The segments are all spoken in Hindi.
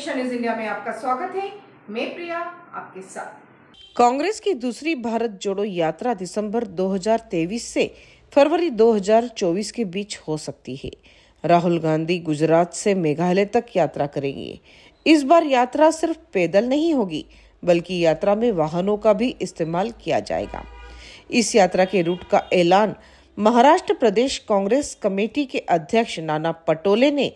एशिया न्यूज इंडिया में आपका स्वागत है मैं प्रिया आपके साथ कांग्रेस की दूसरी भारत जोड़ो यात्रा दिसंबर 2023 से फरवरी 2024 के बीच हो सकती है राहुल गांधी गुजरात से मेघालय तक यात्रा करेंगे इस बार यात्रा सिर्फ पैदल नहीं होगी बल्कि यात्रा में वाहनों का भी इस्तेमाल किया जाएगा इस यात्रा के रूट का ऐलान महाराष्ट्र प्रदेश कांग्रेस कमेटी के अध्यक्ष नाना पटोले ने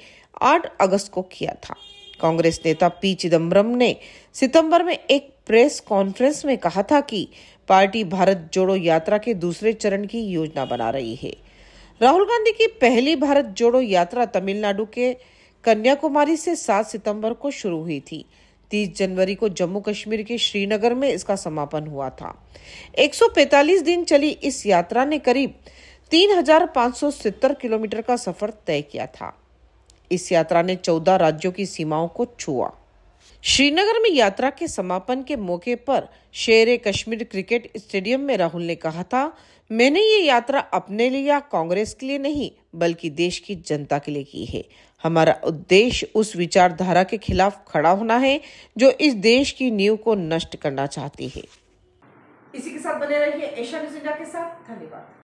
8 अगस्त को किया था कांग्रेस नेता पी चिदम्बरम ने सितंबर में एक प्रेस कॉन्फ्रेंस में कहा था कि पार्टी भारत जोड़ो यात्रा के दूसरे चरण की योजना बना रही है राहुल गांधी की पहली भारत जोड़ो यात्रा तमिलनाडु के कन्याकुमारी से 7 सितंबर को शुरू हुई थी 30 जनवरी को जम्मू कश्मीर के श्रीनगर में इसका समापन हुआ था 145 दिन चली इस यात्रा ने करीब तीन किलोमीटर का सफर तय किया था इस यात्रा ने चौदह राज्यों की सीमाओं को छुआ श्रीनगर में यात्रा के समापन के मौके पर शेर कश्मीर क्रिकेट स्टेडियम में राहुल ने कहा था मैंने ये यात्रा अपने लिए या कांग्रेस के लिए नहीं बल्कि देश की जनता के लिए की है हमारा उद्देश्य उस विचारधारा के खिलाफ खड़ा होना है जो इस देश की नींव को नष्ट करना चाहती है इसी के साथ बने रहिए एशिया न्यूज इंडिया के साथ धन्यवाद